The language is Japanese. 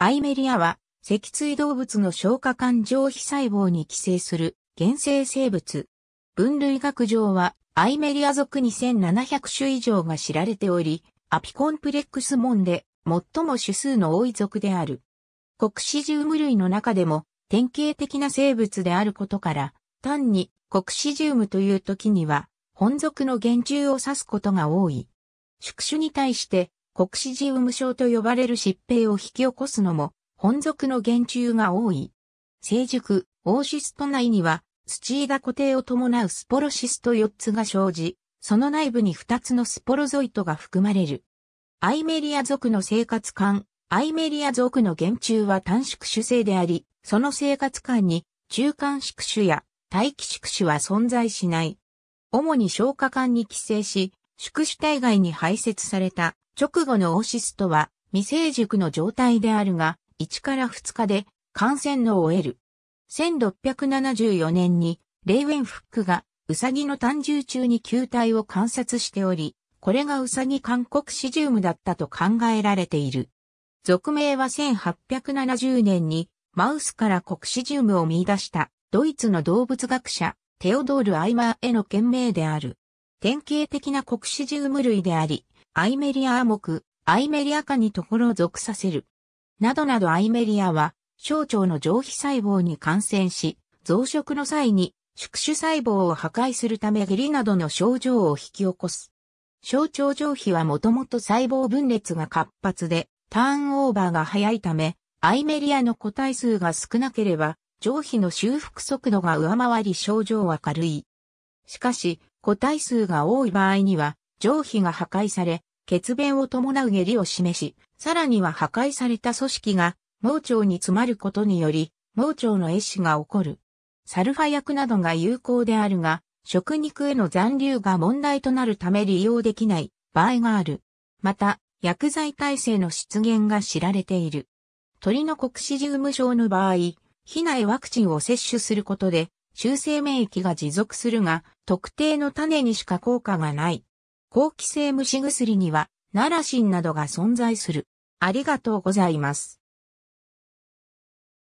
アイメリアは、脊椎動物の消化管上皮細胞に寄生する原生生物。分類学上は、アイメリア属2700種以上が知られており、アピコンプレックス門で最も種数の多い属である。国史ウム類の中でも典型的な生物であることから、単に国史ウムという時には、本属の原虫を指すことが多い。宿主に対して国ク事無ウ症と呼ばれる疾病を引き起こすのも、本属の原虫が多い。成熟、オーシスト内には、土枝固定を伴うスポロシスト4つが生じ、その内部に2つのスポロゾイトが含まれる。アイメリア族の生活感、アイメリア族の原虫は短縮種性であり、その生活感に中間宿主や待機宿主は存在しない。主に消化管に寄生し、宿主体外に排泄された直後のオーシストは未成熟の状態であるが、1から2日で感染の終える。1674年にレイウェンフックがウサギの単獣中に球体を観察しており、これがウサギ韓国シジウムだったと考えられている。俗名は1870年にマウスから国シジウムを見出したドイツの動物学者テオドール・アイマーへの件名である。典型的な国シジウム類であり、アイメリアアク、アイメリア科にところを属させる。などなどアイメリアは、小腸の上皮細胞に感染し、増殖の際に宿主細胞を破壊するため下痢などの症状を引き起こす。小腸上皮はもともと細胞分裂が活発で、ターンオーバーが早いため、アイメリアの個体数が少なければ、上皮の修復速度が上回り症状は軽い。しかし、個体数が多い場合には、上皮が破壊され、血便を伴う下痢を示し、さらには破壊された組織が盲腸に詰まることにより、盲腸の壊死が起こる。サルファ薬などが有効であるが、食肉への残留が問題となるため利用できない場合がある。また、薬剤耐性の出現が知られている。鳥の国死ジウム症の場合、避内ワクチンを接種することで、修正免疫が持続するが、特定の種にしか効果がない。好気性虫薬には、ナラシンなどが存在する。ありがとうございます。